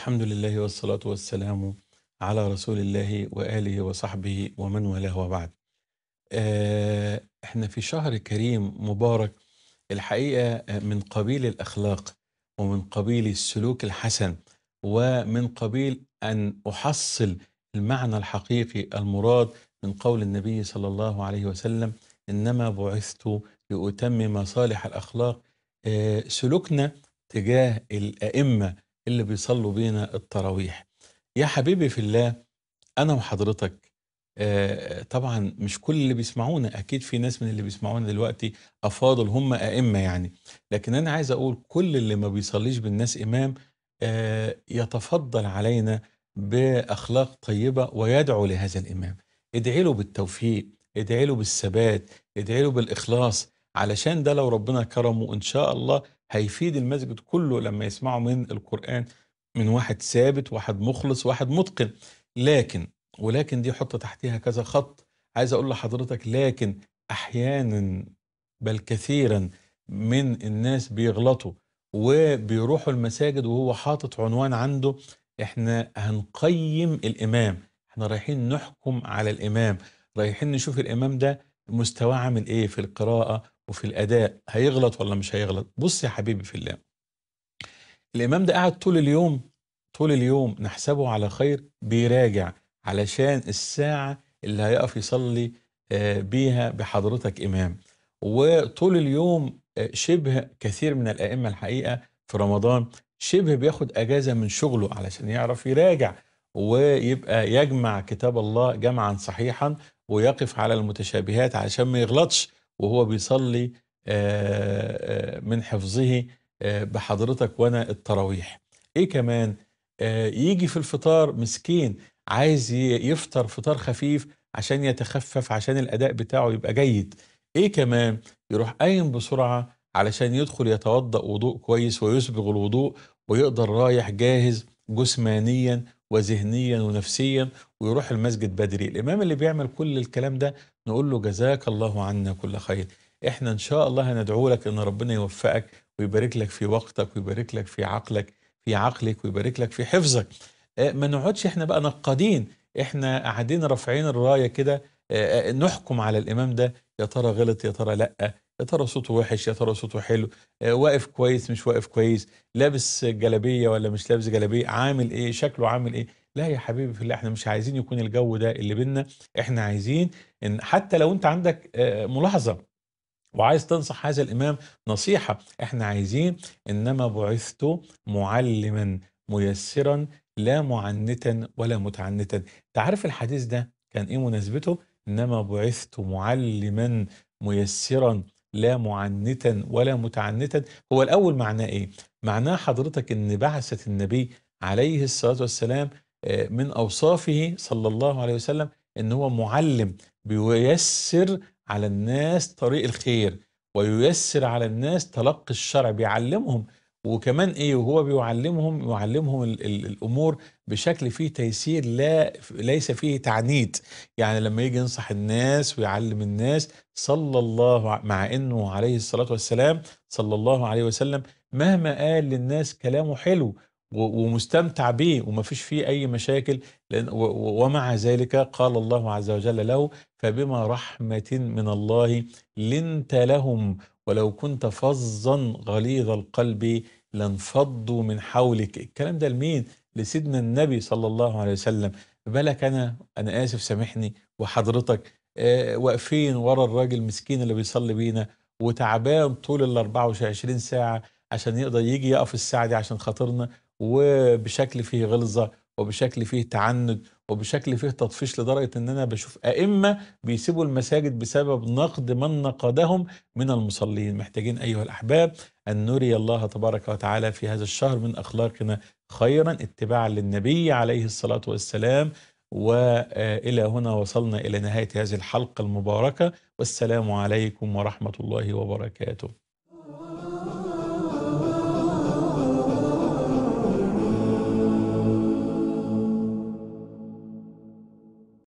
الحمد لله والصلاة والسلام على رسول الله وآله وصحبه ومن والاه وبعد آه، احنا في شهر كريم مبارك الحقيقة آه، من قبيل الأخلاق ومن قبيل السلوك الحسن ومن قبيل أن أحصل المعنى الحقيقي المراد من قول النبي صلى الله عليه وسلم إنما بعثت لأتمم صالح الأخلاق آه، سلوكنا تجاه الأئمة اللي بيصلوا بينا التراويح يا حبيبي في الله أنا وحضرتك آه، طبعا مش كل اللي بيسمعونا أكيد في ناس من اللي بيسمعونا دلوقتي أفاضل هم أئمة يعني لكن أنا عايز أقول كل اللي ما بيصليش بالناس إمام آه، يتفضل علينا بأخلاق طيبة ويدعو لهذا الإمام ادعي له بالتوفيق ادعي له بالثبات ادعي له بالإخلاص علشان ده لو ربنا كرمه إن شاء الله هيفيد المسجد كله لما يسمعوا من القرآن من واحد ثابت واحد مخلص واحد متقن لكن ولكن دي حط تحتها كذا خط عايز اقول لحضرتك لكن احيانا بل كثيرا من الناس بيغلطوا وبيروحوا المساجد وهو حاطط عنوان عنده احنا هنقيم الامام احنا رايحين نحكم على الامام رايحين نشوف الامام ده مستواه عامل ايه في القراءه وفي الاداء هيغلط ولا مش هيغلط بص يا حبيبي في الله الامام ده قاعد طول اليوم طول اليوم نحسبه على خير بيراجع علشان الساعه اللي هيقف يصلي آه، بيها بحضرتك امام وطول اليوم آه، شبه كثير من الائمه الحقيقه في رمضان شبه بياخد اجازه من شغله علشان يعرف يراجع ويبقى يجمع كتاب الله جمعا صحيحا ويقف على المتشابهات علشان ما يغلطش وهو بيصلي من حفظه بحضرتك وانا التراويح ايه كمان يجي في الفطار مسكين عايز يفطر فطار خفيف عشان يتخفف عشان الاداء بتاعه يبقى جيد ايه كمان يروح قايم بسرعه علشان يدخل يتوضا وضوء كويس ويسبغ الوضوء ويقدر رايح جاهز جسمانيا وذهنيا ونفسيا ويروح المسجد بدري الامام اللي بيعمل كل الكلام ده نقول له جزاك الله عنا كل خير احنا ان شاء الله هندعو لك ان ربنا يوفقك ويبارك لك في وقتك ويبارك لك في عقلك في عقلك ويبارك لك في حفظك آه، ما نقعدش احنا بقى نقادين احنا قاعدين رافعين الرايه كده آه، آه، نحكم على الامام ده يا ترى غلط يا ترى لا يا ترى صوته وحش يا ترى صوته حلو آه، واقف كويس مش واقف كويس لابس جلابيه ولا مش لابس جلابيه عامل ايه شكله عامل ايه لا يا حبيبي في الله احنا مش عايزين يكون الجو ده اللي بينا احنا عايزين ان حتى لو انت عندك آه، ملاحظه وعايز تنصح هذا الامام نصيحه احنا عايزين انما بعثت معلما ميسرا لا معنتا ولا متعنتا تعرف الحديث ده كان ايه مناسبته انما بعثت معلما ميسرا لا معنتا ولا متعنتا هو الأول معناه إيه؟ معناه حضرتك أن بعثة النبي عليه الصلاة والسلام آه، من أوصافه صلى الله عليه وسلم أن هو معلم بييسر على الناس طريق الخير وييسر على الناس تلقي الشرع بيعلمهم وكمان ايه وهو بيعلمهم يعلمهم الامور بشكل فيه تيسير لا ليس فيه تعنيد يعني لما يجي ينصح الناس ويعلم الناس صلى الله مع انه عليه الصلاه والسلام صلى الله عليه وسلم مهما قال للناس كلامه حلو ومستمتع به وما فيش فيه أي مشاكل لأن ومع ذلك قال الله عز وجل له فبما رحمة من الله لنت لهم ولو كنت فظا غليظ القلب لانفضوا من حولك الكلام ده لمين لسيدنا النبي صلى الله عليه وسلم بالك انا انا اسف سامحني وحضرتك آه واقفين ورا الراجل المسكين اللي بيصلي بينا وتعبان طول ال 24 ساعه عشان يقدر يجي يقف الساعه دي عشان خاطرنا وبشكل فيه غلظه وبشكل فيه تعنت وبشكل فيه تطفيش لدرجة ان انا بشوف ائمة بيسيبوا المساجد بسبب نقد من نقدهم من المصلين محتاجين ايها الاحباب ان نري الله تبارك وتعالى في هذا الشهر من اخلاقنا خيرا اتباعا للنبي عليه الصلاة والسلام والى هنا وصلنا الى نهاية هذه الحلقة المباركة والسلام عليكم ورحمة الله وبركاته